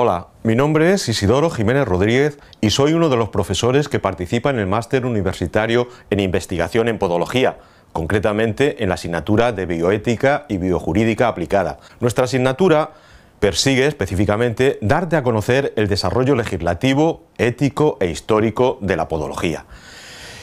Hola, mi nombre es Isidoro Jiménez Rodríguez y soy uno de los profesores que participa en el máster universitario en investigación en podología concretamente en la asignatura de bioética y biojurídica aplicada. Nuestra asignatura persigue específicamente darte a conocer el desarrollo legislativo, ético e histórico de la podología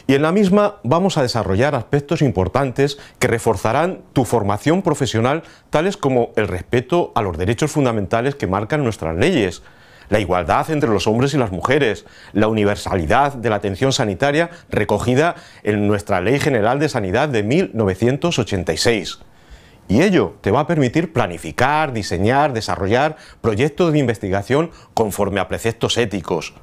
y en la misma vamos a desarrollar aspectos importantes que reforzarán tu formación profesional, tales como el respeto a los derechos fundamentales que marcan nuestras leyes, la igualdad entre los hombres y las mujeres, la universalidad de la atención sanitaria recogida en nuestra Ley General de Sanidad de 1986. Y ello te va a permitir planificar, diseñar, desarrollar proyectos de investigación conforme a preceptos éticos.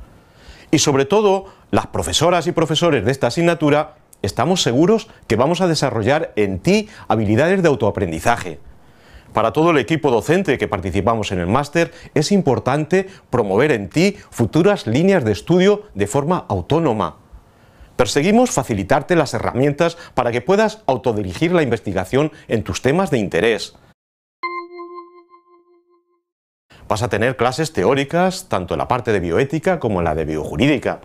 Y sobre todo, las profesoras y profesores de esta asignatura estamos seguros que vamos a desarrollar en ti habilidades de autoaprendizaje. Para todo el equipo docente que participamos en el máster es importante promover en ti futuras líneas de estudio de forma autónoma. Perseguimos facilitarte las herramientas para que puedas autodirigir la investigación en tus temas de interés. Vas a tener clases teóricas, tanto en la parte de bioética como en la de biojurídica.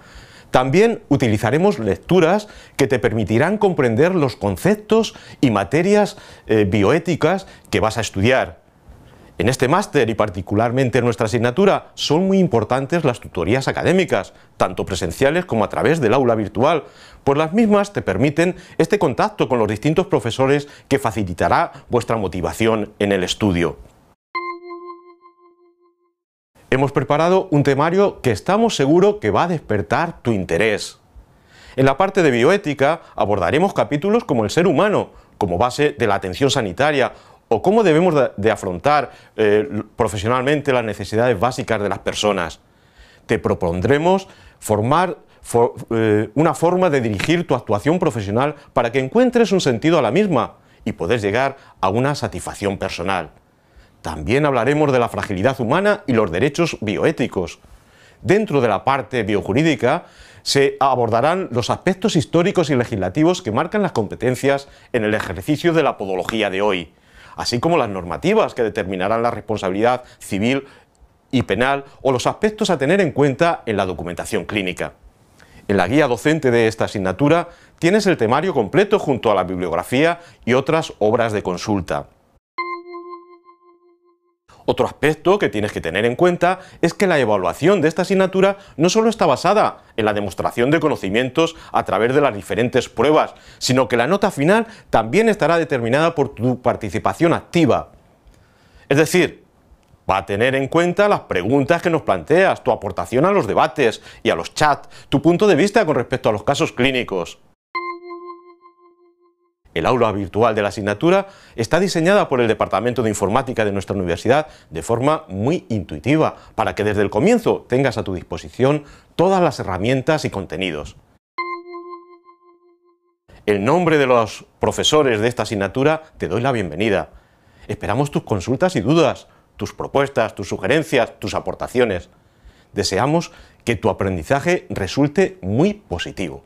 También utilizaremos lecturas que te permitirán comprender los conceptos y materias eh, bioéticas que vas a estudiar. En este máster y particularmente en nuestra asignatura son muy importantes las tutorías académicas, tanto presenciales como a través del aula virtual, pues las mismas te permiten este contacto con los distintos profesores que facilitará vuestra motivación en el estudio. Hemos preparado un temario que estamos seguros que va a despertar tu interés. En la parte de bioética abordaremos capítulos como el ser humano, como base de la atención sanitaria, o cómo debemos de afrontar eh, profesionalmente las necesidades básicas de las personas. Te propondremos formar eh, una forma de dirigir tu actuación profesional para que encuentres un sentido a la misma y podés llegar a una satisfacción personal. También hablaremos de la fragilidad humana y los derechos bioéticos. Dentro de la parte biojurídica se abordarán los aspectos históricos y legislativos que marcan las competencias en el ejercicio de la podología de hoy, así como las normativas que determinarán la responsabilidad civil y penal o los aspectos a tener en cuenta en la documentación clínica. En la guía docente de esta asignatura tienes el temario completo junto a la bibliografía y otras obras de consulta. Otro aspecto que tienes que tener en cuenta es que la evaluación de esta asignatura no solo está basada en la demostración de conocimientos a través de las diferentes pruebas, sino que la nota final también estará determinada por tu participación activa. Es decir, va a tener en cuenta las preguntas que nos planteas, tu aportación a los debates y a los chats, tu punto de vista con respecto a los casos clínicos. El aula virtual de la asignatura está diseñada por el Departamento de Informática de nuestra universidad de forma muy intuitiva, para que desde el comienzo tengas a tu disposición todas las herramientas y contenidos. El nombre de los profesores de esta asignatura te doy la bienvenida. Esperamos tus consultas y dudas, tus propuestas, tus sugerencias, tus aportaciones. Deseamos que tu aprendizaje resulte muy positivo.